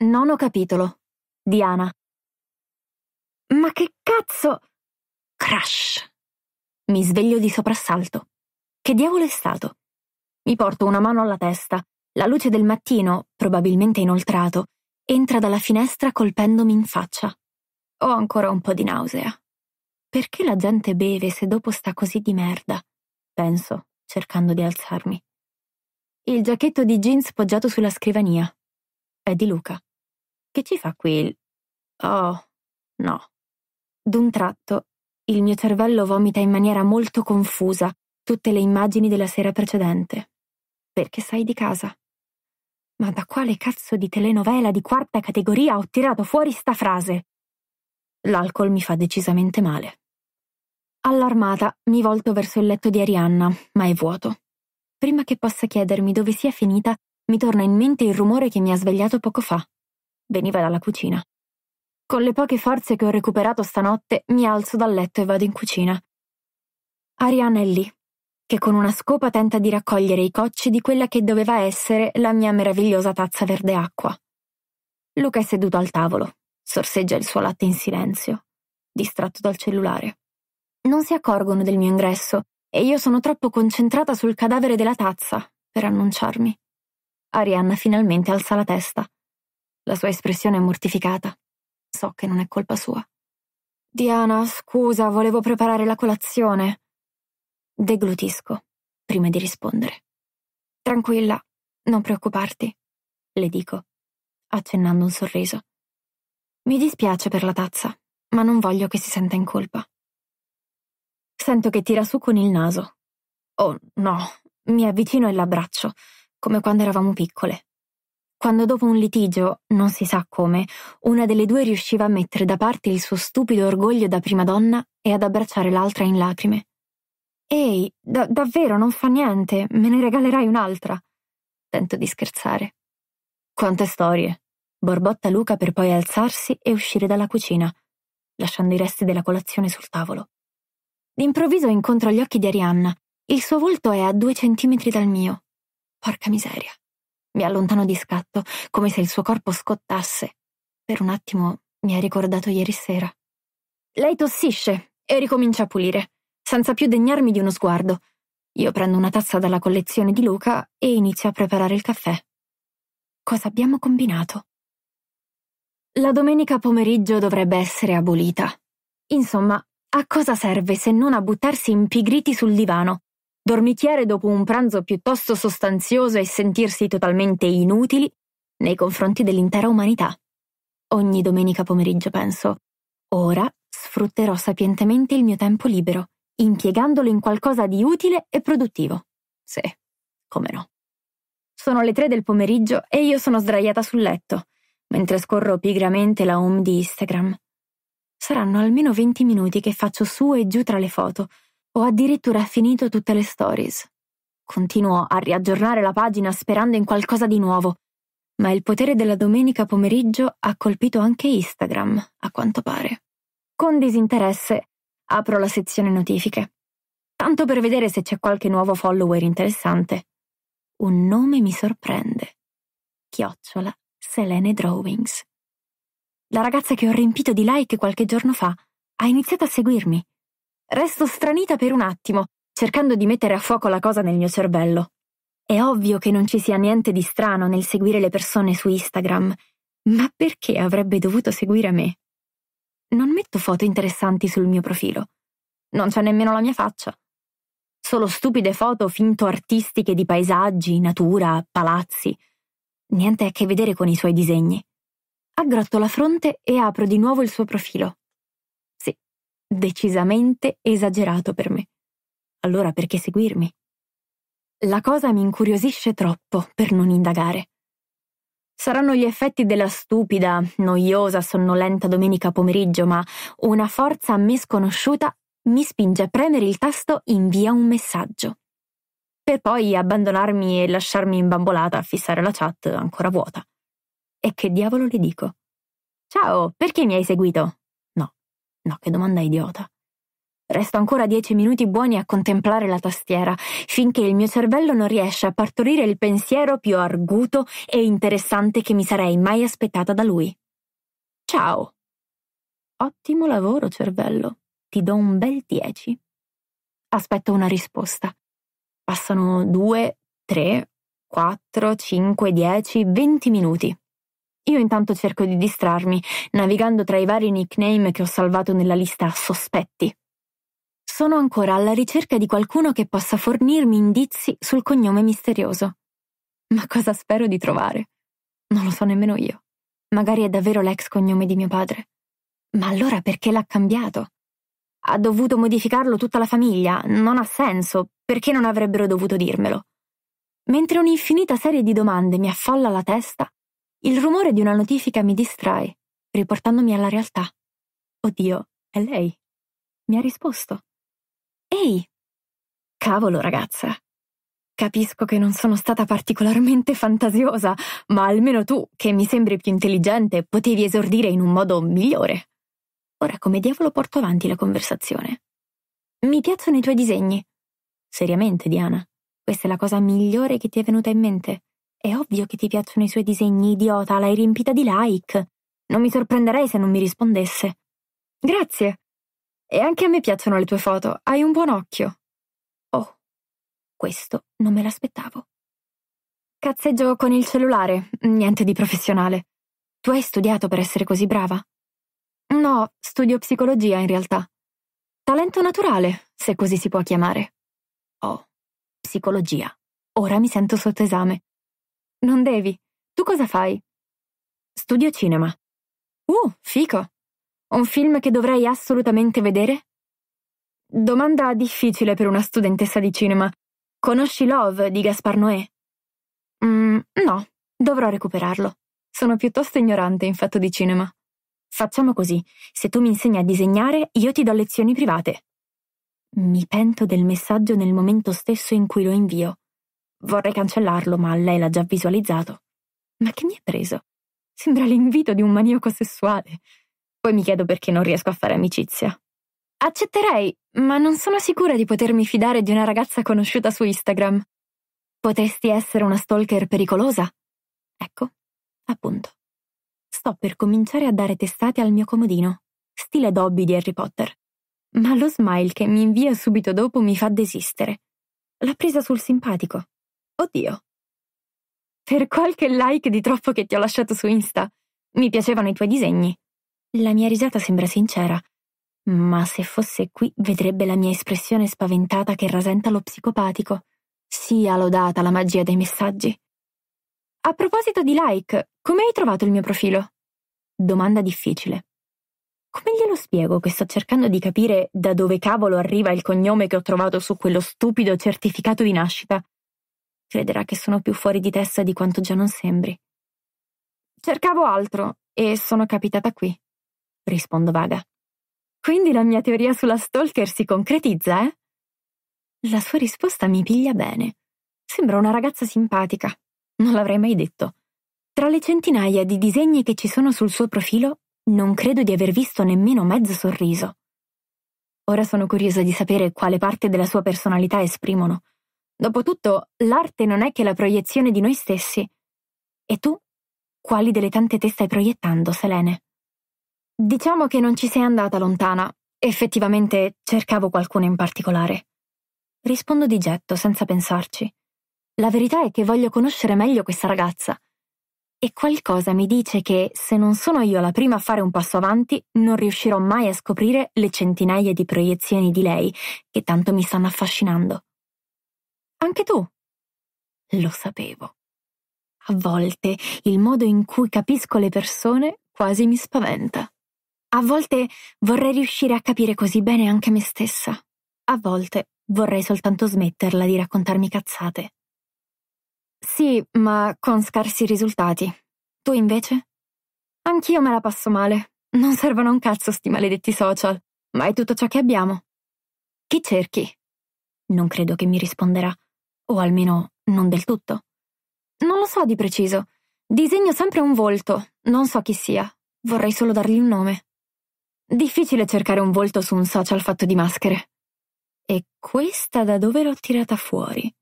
Nono capitolo. Diana. Ma che cazzo! Crash! Mi sveglio di soprassalto. Che diavolo è stato? Mi porto una mano alla testa. La luce del mattino, probabilmente inoltrato, entra dalla finestra colpendomi in faccia. Ho ancora un po' di nausea. Perché la gente beve se dopo sta così di merda? Penso, cercando di alzarmi. Il giacchetto di jeans poggiato sulla scrivania. È di Luca. Che ci fa qui il... Oh, no. D'un tratto, il mio cervello vomita in maniera molto confusa tutte le immagini della sera precedente. Perché sai di casa? Ma da quale cazzo di telenovela di quarta categoria ho tirato fuori sta frase? L'alcol mi fa decisamente male. Allarmata, mi volto verso il letto di Arianna, ma è vuoto. Prima che possa chiedermi dove sia finita, mi torna in mente il rumore che mi ha svegliato poco fa veniva dalla cucina. Con le poche forze che ho recuperato stanotte mi alzo dal letto e vado in cucina. Arianna è lì, che con una scopa tenta di raccogliere i cocci di quella che doveva essere la mia meravigliosa tazza verde acqua. Luca è seduto al tavolo, sorseggia il suo latte in silenzio, distratto dal cellulare. Non si accorgono del mio ingresso e io sono troppo concentrata sul cadavere della tazza per annunciarmi. Arianna finalmente alza la testa. La sua espressione è mortificata. So che non è colpa sua. Diana, scusa, volevo preparare la colazione. Deglutisco, prima di rispondere. Tranquilla, non preoccuparti, le dico, accennando un sorriso. Mi dispiace per la tazza, ma non voglio che si senta in colpa. Sento che tira su con il naso. Oh no, mi avvicino e l'abbraccio, come quando eravamo piccole. Quando dopo un litigio, non si sa come, una delle due riusciva a mettere da parte il suo stupido orgoglio da prima donna e ad abbracciare l'altra in lacrime. Ehi, da- davvero non fa niente, me ne regalerai un'altra. Tento di scherzare. Quante storie, borbotta Luca per poi alzarsi e uscire dalla cucina, lasciando i resti della colazione sul tavolo. D'improvviso incontro gli occhi di Arianna. Il suo volto è a due centimetri dal mio. Porca miseria. Mi allontano di scatto, come se il suo corpo scottasse. Per un attimo mi ha ricordato ieri sera. Lei tossisce e ricomincia a pulire, senza più degnarmi di uno sguardo. Io prendo una tazza dalla collezione di Luca e inizio a preparare il caffè. Cosa abbiamo combinato? La domenica pomeriggio dovrebbe essere abolita. Insomma, a cosa serve se non a buttarsi impigriti sul divano, dormicchiare dopo un pranzo piuttosto sostanzioso e sentirsi totalmente inutili nei confronti dell'intera umanità. Ogni domenica pomeriggio penso, ora sfrutterò sapientemente il mio tempo libero, impiegandolo in qualcosa di utile e produttivo. Sì, come no. Sono le tre del pomeriggio e io sono sdraiata sul letto, mentre scorro pigramente la home di Instagram. Saranno almeno 20 minuti che faccio su e giù tra le foto, ho addirittura finito tutte le stories. Continuo a riaggiornare la pagina sperando in qualcosa di nuovo, ma il potere della domenica pomeriggio ha colpito anche Instagram, a quanto pare. Con disinteresse apro la sezione notifiche, tanto per vedere se c'è qualche nuovo follower interessante. Un nome mi sorprende. Chiocciola Selene Drawings. La ragazza che ho riempito di like qualche giorno fa ha iniziato a seguirmi Resto stranita per un attimo, cercando di mettere a fuoco la cosa nel mio cervello. È ovvio che non ci sia niente di strano nel seguire le persone su Instagram, ma perché avrebbe dovuto seguire me? Non metto foto interessanti sul mio profilo. Non c'è nemmeno la mia faccia. Solo stupide foto finto artistiche di paesaggi, natura, palazzi. Niente a che vedere con i suoi disegni. Aggrotto la fronte e apro di nuovo il suo profilo decisamente esagerato per me. Allora perché seguirmi? La cosa mi incuriosisce troppo per non indagare. Saranno gli effetti della stupida, noiosa, sonnolenta domenica pomeriggio, ma una forza a me sconosciuta mi spinge a premere il tasto invia un messaggio. Per poi abbandonarmi e lasciarmi imbambolata a fissare la chat ancora vuota. E che diavolo le dico? Ciao, perché mi hai seguito? No, che domanda idiota. Resto ancora dieci minuti buoni a contemplare la tastiera, finché il mio cervello non riesce a partorire il pensiero più arguto e interessante che mi sarei mai aspettata da lui. Ciao. Ottimo lavoro, cervello. Ti do un bel dieci. Aspetto una risposta. Passano due, tre, quattro, cinque, dieci, venti minuti. Io intanto cerco di distrarmi, navigando tra i vari nickname che ho salvato nella lista sospetti. Sono ancora alla ricerca di qualcuno che possa fornirmi indizi sul cognome misterioso. Ma cosa spero di trovare? Non lo so nemmeno io. Magari è davvero l'ex cognome di mio padre. Ma allora perché l'ha cambiato? Ha dovuto modificarlo tutta la famiglia, non ha senso, perché non avrebbero dovuto dirmelo? Mentre un'infinita serie di domande mi affolla la testa, il rumore di una notifica mi distrae, riportandomi alla realtà. Oddio, è lei. Mi ha risposto. Ehi! Cavolo, ragazza. Capisco che non sono stata particolarmente fantasiosa, ma almeno tu, che mi sembri più intelligente, potevi esordire in un modo migliore. Ora come diavolo porto avanti la conversazione? Mi piacciono i tuoi disegni. Seriamente, Diana, questa è la cosa migliore che ti è venuta in mente. È ovvio che ti piacciono i suoi disegni, idiota, l'hai riempita di like. Non mi sorprenderei se non mi rispondesse. Grazie. E anche a me piacciono le tue foto, hai un buon occhio. Oh, questo non me l'aspettavo. Cazzeggio con il cellulare, niente di professionale. Tu hai studiato per essere così brava? No, studio psicologia in realtà. Talento naturale, se così si può chiamare. Oh, psicologia. Ora mi sento sotto esame. Non devi. Tu cosa fai? Studio cinema. Uh, fico. Un film che dovrei assolutamente vedere? Domanda difficile per una studentessa di cinema. Conosci Love di Gaspar Noé? Mm, no, dovrò recuperarlo. Sono piuttosto ignorante in fatto di cinema. Facciamo così. Se tu mi insegni a disegnare, io ti do lezioni private. Mi pento del messaggio nel momento stesso in cui lo invio. Vorrei cancellarlo, ma lei l'ha già visualizzato. Ma che mi è preso? Sembra l'invito di un maniaco sessuale. Poi mi chiedo perché non riesco a fare amicizia. Accetterei, ma non sono sicura di potermi fidare di una ragazza conosciuta su Instagram. Potresti essere una stalker pericolosa? Ecco, appunto. Sto per cominciare a dare testate al mio comodino, stile Dobby di Harry Potter. Ma lo smile che mi invia subito dopo mi fa desistere. L'ha presa sul simpatico. Oddio. Per qualche like di troppo che ti ho lasciato su Insta, mi piacevano i tuoi disegni. La mia risata sembra sincera, ma se fosse qui vedrebbe la mia espressione spaventata che rasenta lo psicopatico. Sia lodata la magia dei messaggi. A proposito di like, come hai trovato il mio profilo? Domanda difficile. Come glielo spiego che sto cercando di capire da dove cavolo arriva il cognome che ho trovato su quello stupido certificato di nascita crederà che sono più fuori di testa di quanto già non sembri. Cercavo altro e sono capitata qui, rispondo vaga. Quindi la mia teoria sulla stalker si concretizza, eh? La sua risposta mi piglia bene. Sembra una ragazza simpatica. Non l'avrei mai detto. Tra le centinaia di disegni che ci sono sul suo profilo, non credo di aver visto nemmeno mezzo sorriso. Ora sono curiosa di sapere quale parte della sua personalità esprimono Dopotutto, l'arte non è che la proiezione di noi stessi. E tu? Quali delle tante te stai proiettando, Selene? Diciamo che non ci sei andata lontana. Effettivamente cercavo qualcuno in particolare. Rispondo di getto, senza pensarci. La verità è che voglio conoscere meglio questa ragazza. E qualcosa mi dice che, se non sono io la prima a fare un passo avanti, non riuscirò mai a scoprire le centinaia di proiezioni di lei che tanto mi stanno affascinando. Anche tu. Lo sapevo. A volte il modo in cui capisco le persone quasi mi spaventa. A volte vorrei riuscire a capire così bene anche me stessa. A volte vorrei soltanto smetterla di raccontarmi cazzate. Sì, ma con scarsi risultati. Tu invece? Anch'io me la passo male. Non servono un cazzo sti maledetti social, ma è tutto ciò che abbiamo. Chi cerchi? Non credo che mi risponderà o almeno non del tutto. Non lo so di preciso. Disegno sempre un volto, non so chi sia. Vorrei solo dargli un nome. Difficile cercare un volto su un social fatto di maschere. E questa da dove l'ho tirata fuori?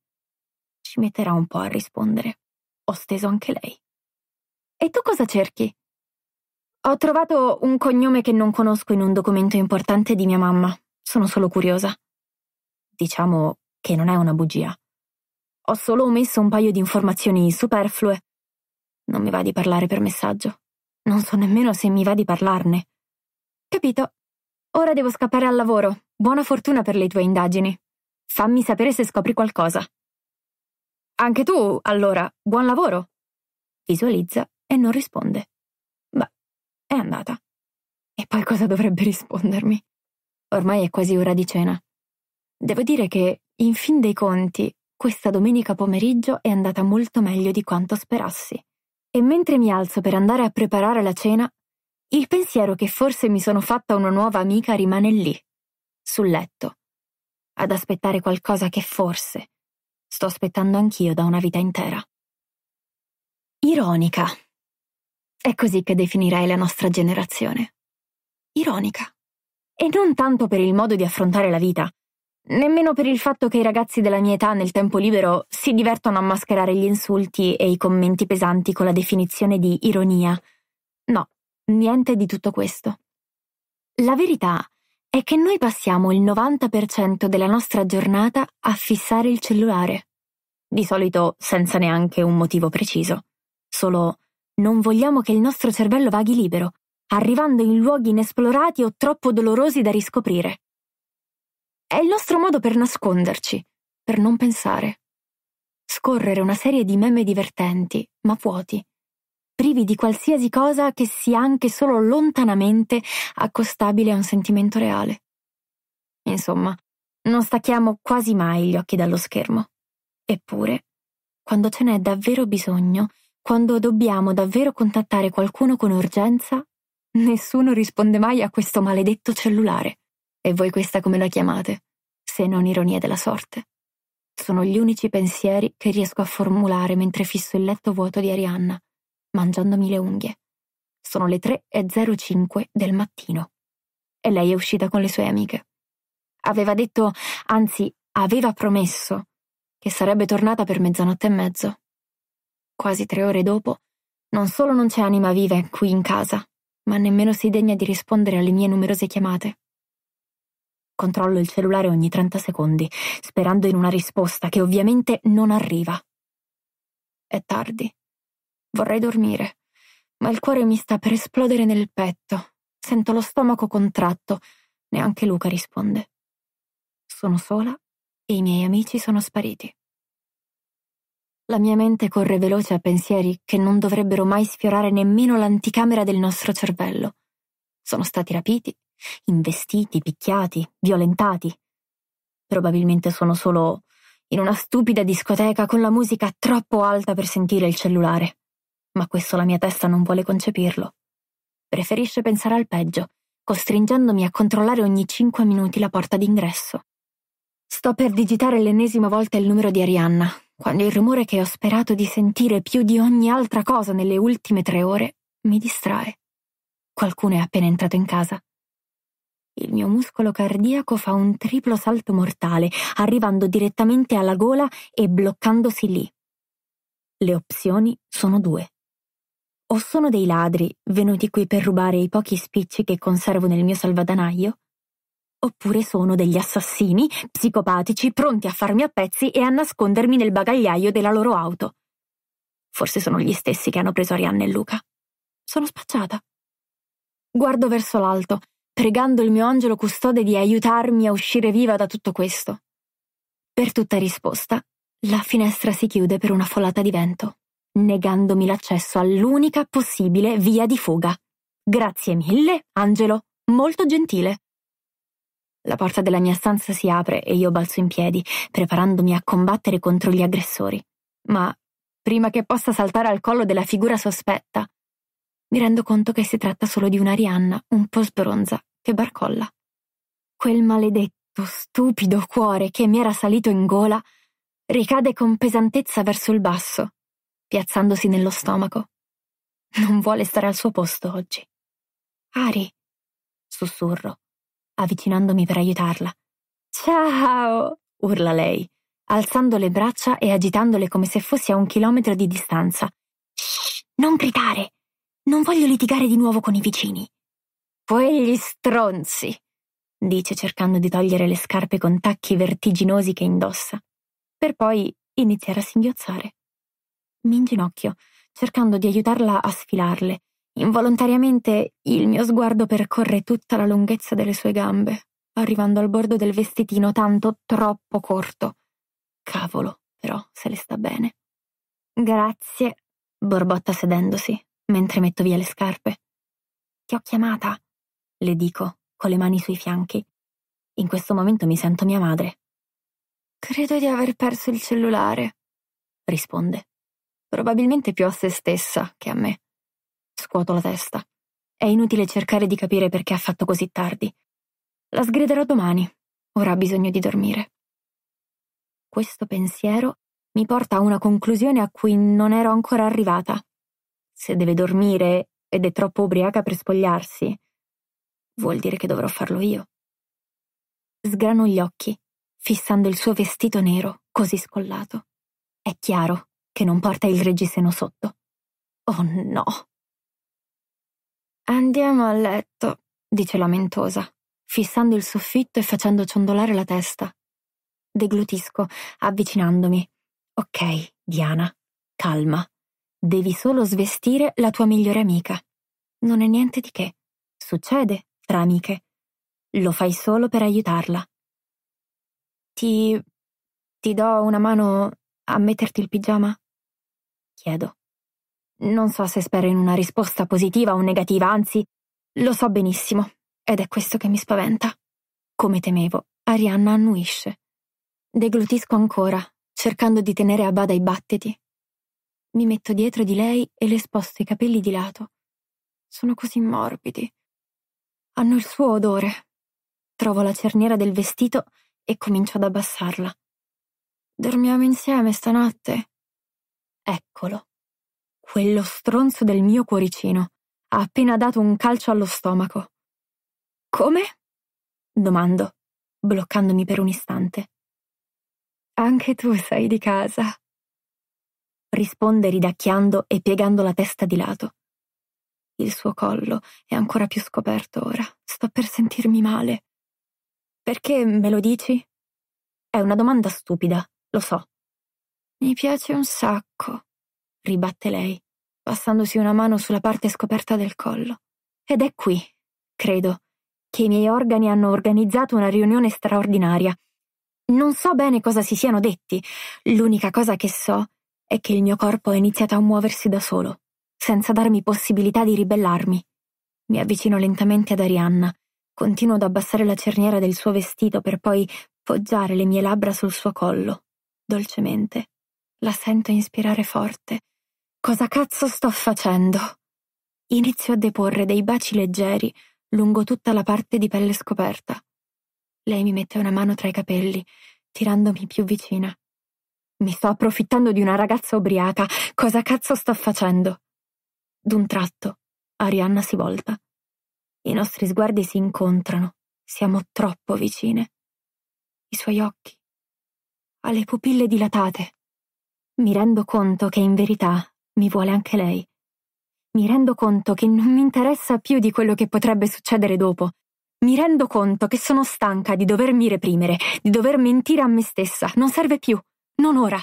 Ci metterà un po' a rispondere. Ho steso anche lei. E tu cosa cerchi? Ho trovato un cognome che non conosco in un documento importante di mia mamma. Sono solo curiosa. Diciamo che non è una bugia. Ho solo omesso un paio di informazioni superflue. Non mi va di parlare per messaggio. Non so nemmeno se mi va di parlarne. Capito. Ora devo scappare al lavoro. Buona fortuna per le tue indagini. Fammi sapere se scopri qualcosa. Anche tu, allora, buon lavoro. Visualizza e non risponde. Beh, è andata. E poi cosa dovrebbe rispondermi? Ormai è quasi ora di cena. Devo dire che, in fin dei conti, questa domenica pomeriggio è andata molto meglio di quanto sperassi. E mentre mi alzo per andare a preparare la cena, il pensiero che forse mi sono fatta una nuova amica rimane lì, sul letto, ad aspettare qualcosa che forse sto aspettando anch'io da una vita intera. Ironica. È così che definirei la nostra generazione. Ironica. E non tanto per il modo di affrontare la vita, nemmeno per il fatto che i ragazzi della mia età nel tempo libero si divertono a mascherare gli insulti e i commenti pesanti con la definizione di ironia. No, niente di tutto questo. La verità è che noi passiamo il 90% della nostra giornata a fissare il cellulare. Di solito senza neanche un motivo preciso. Solo non vogliamo che il nostro cervello vaghi libero, arrivando in luoghi inesplorati o troppo dolorosi da riscoprire. È il nostro modo per nasconderci, per non pensare. Scorrere una serie di meme divertenti, ma vuoti, privi di qualsiasi cosa che sia anche solo lontanamente accostabile a un sentimento reale. Insomma, non stacchiamo quasi mai gli occhi dallo schermo. Eppure, quando ce n'è davvero bisogno, quando dobbiamo davvero contattare qualcuno con urgenza, nessuno risponde mai a questo maledetto cellulare. E voi questa come la chiamate, se non ironia della sorte? Sono gli unici pensieri che riesco a formulare mentre fisso il letto vuoto di Arianna, mangiandomi le unghie. Sono le 3.05 del mattino. E lei è uscita con le sue amiche. Aveva detto, anzi, aveva promesso, che sarebbe tornata per mezzanotte e mezzo. Quasi tre ore dopo, non solo non c'è anima viva qui in casa, ma nemmeno si degna di rispondere alle mie numerose chiamate. Controllo il cellulare ogni 30 secondi, sperando in una risposta che ovviamente non arriva. È tardi. Vorrei dormire, ma il cuore mi sta per esplodere nel petto. Sento lo stomaco contratto. Neanche Luca risponde. Sono sola e i miei amici sono spariti. La mia mente corre veloce a pensieri che non dovrebbero mai sfiorare nemmeno l'anticamera del nostro cervello. Sono stati rapiti, investiti, picchiati, violentati. Probabilmente sono solo in una stupida discoteca con la musica troppo alta per sentire il cellulare. Ma questo la mia testa non vuole concepirlo. Preferisce pensare al peggio, costringendomi a controllare ogni cinque minuti la porta d'ingresso. Sto per digitare l'ennesima volta il numero di Arianna, quando il rumore che ho sperato di sentire più di ogni altra cosa nelle ultime tre ore mi distrae. Qualcuno è appena entrato in casa. Il mio muscolo cardiaco fa un triplo salto mortale, arrivando direttamente alla gola e bloccandosi lì. Le opzioni sono due. O sono dei ladri venuti qui per rubare i pochi spicci che conservo nel mio salvadanaio, oppure sono degli assassini psicopatici pronti a farmi a pezzi e a nascondermi nel bagagliaio della loro auto. Forse sono gli stessi che hanno preso Arianna e Luca. Sono spacciata. Guardo verso l'alto pregando il mio angelo custode di aiutarmi a uscire viva da tutto questo. Per tutta risposta, la finestra si chiude per una folata di vento, negandomi l'accesso all'unica possibile via di fuga. Grazie mille, Angelo, molto gentile. La porta della mia stanza si apre e io balzo in piedi, preparandomi a combattere contro gli aggressori. Ma prima che possa saltare al collo della figura sospetta, mi rendo conto che si tratta solo di un'Arianna un po' sbronza che barcolla. Quel maledetto, stupido cuore che mi era salito in gola ricade con pesantezza verso il basso, piazzandosi nello stomaco. Non vuole stare al suo posto oggi. Ari, sussurro, avvicinandomi per aiutarla. Ciao! urla lei, alzando le braccia e agitandole come se fossi a un chilometro di distanza. Shh, non gridare! Non voglio litigare di nuovo con i vicini. Quegli stronzi, dice cercando di togliere le scarpe con tacchi vertiginosi che indossa, per poi iniziare a singhiozzare. Mi inginocchio, cercando di aiutarla a sfilarle. Involontariamente il mio sguardo percorre tutta la lunghezza delle sue gambe, arrivando al bordo del vestitino tanto troppo corto. Cavolo, però, se le sta bene. Grazie, borbotta sedendosi, mentre metto via le scarpe. Ti ho chiamata, le dico, con le mani sui fianchi. In questo momento mi sento mia madre. Credo di aver perso il cellulare, risponde. Probabilmente più a se stessa che a me. Scuoto la testa. È inutile cercare di capire perché ha fatto così tardi. La sgriderò domani. Ora ha bisogno di dormire. Questo pensiero mi porta a una conclusione a cui non ero ancora arrivata se deve dormire ed è troppo ubriaca per spogliarsi, vuol dire che dovrò farlo io. Sgrano gli occhi, fissando il suo vestito nero, così scollato. È chiaro che non porta il reggiseno sotto. Oh no! Andiamo a letto, dice lamentosa, fissando il soffitto e facendo ciondolare la testa. Deglutisco, avvicinandomi. Ok, Diana, calma. Devi solo svestire la tua migliore amica. Non è niente di che. Succede tra amiche. Lo fai solo per aiutarla. Ti... ti do una mano a metterti il pigiama? Chiedo. Non so se spero in una risposta positiva o negativa, anzi, lo so benissimo, ed è questo che mi spaventa. Come temevo, Arianna annuisce. Deglutisco ancora, cercando di tenere a bada i battiti, mi metto dietro di lei e le sposto i capelli di lato. Sono così morbidi. Hanno il suo odore. Trovo la cerniera del vestito e comincio ad abbassarla. Dormiamo insieme stanotte. Eccolo. Quello stronzo del mio cuoricino. Ha appena dato un calcio allo stomaco. Come? domando, bloccandomi per un istante. Anche tu sei di casa risponde ridacchiando e piegando la testa di lato. Il suo collo è ancora più scoperto ora. Sto per sentirmi male. Perché me lo dici? È una domanda stupida, lo so. Mi piace un sacco, ribatte lei, passandosi una mano sulla parte scoperta del collo. Ed è qui, credo, che i miei organi hanno organizzato una riunione straordinaria. Non so bene cosa si siano detti, l'unica cosa che so è è che il mio corpo ha iniziato a muoversi da solo, senza darmi possibilità di ribellarmi. Mi avvicino lentamente ad Arianna, continuo ad abbassare la cerniera del suo vestito per poi poggiare le mie labbra sul suo collo, dolcemente. La sento inspirare forte. Cosa cazzo sto facendo? Inizio a deporre dei baci leggeri lungo tutta la parte di pelle scoperta. Lei mi mette una mano tra i capelli, tirandomi più vicina. Mi sto approfittando di una ragazza ubriaca. Cosa cazzo sto facendo? D'un tratto, Arianna si volta. I nostri sguardi si incontrano. Siamo troppo vicine. I suoi occhi. Ha le pupille dilatate. Mi rendo conto che in verità mi vuole anche lei. Mi rendo conto che non mi interessa più di quello che potrebbe succedere dopo. Mi rendo conto che sono stanca di dovermi reprimere, di dover mentire a me stessa. Non serve più non ora.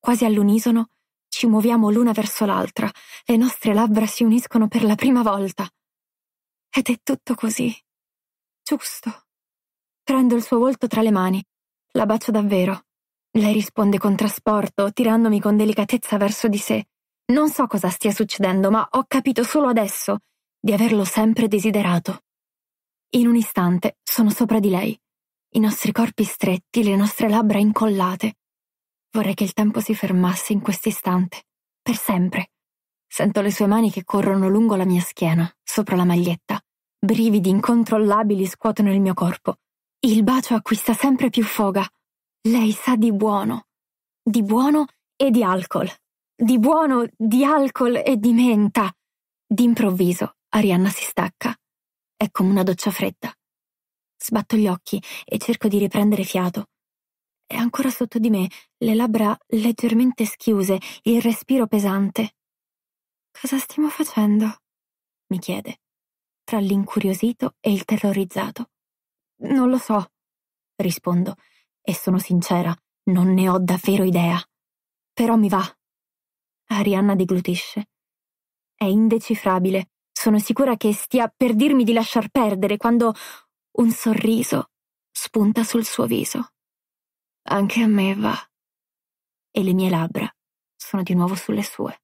Quasi all'unisono ci muoviamo l'una verso l'altra, le nostre labbra si uniscono per la prima volta. Ed è tutto così. Giusto. Prendo il suo volto tra le mani, la bacio davvero. Lei risponde con trasporto, tirandomi con delicatezza verso di sé. Non so cosa stia succedendo, ma ho capito solo adesso di averlo sempre desiderato. In un istante sono sopra di lei, i nostri corpi stretti, le nostre labbra incollate. Vorrei che il tempo si fermasse in questo istante, per sempre. Sento le sue mani che corrono lungo la mia schiena, sopra la maglietta. Brividi incontrollabili scuotono il mio corpo. Il bacio acquista sempre più foga. Lei sa di buono. Di buono e di alcol. Di buono, di alcol e di menta. D'improvviso, Arianna si stacca. È come una doccia fredda. Sbatto gli occhi e cerco di riprendere fiato è ancora sotto di me, le labbra leggermente schiuse, il respiro pesante. Cosa stiamo facendo? mi chiede, tra l'incuriosito e il terrorizzato. Non lo so, rispondo, e sono sincera, non ne ho davvero idea. Però mi va. Arianna deglutisce. È indecifrabile. Sono sicura che stia per dirmi di lasciar perdere quando un sorriso spunta sul suo viso. Anche a me va. E le mie labbra sono di nuovo sulle sue.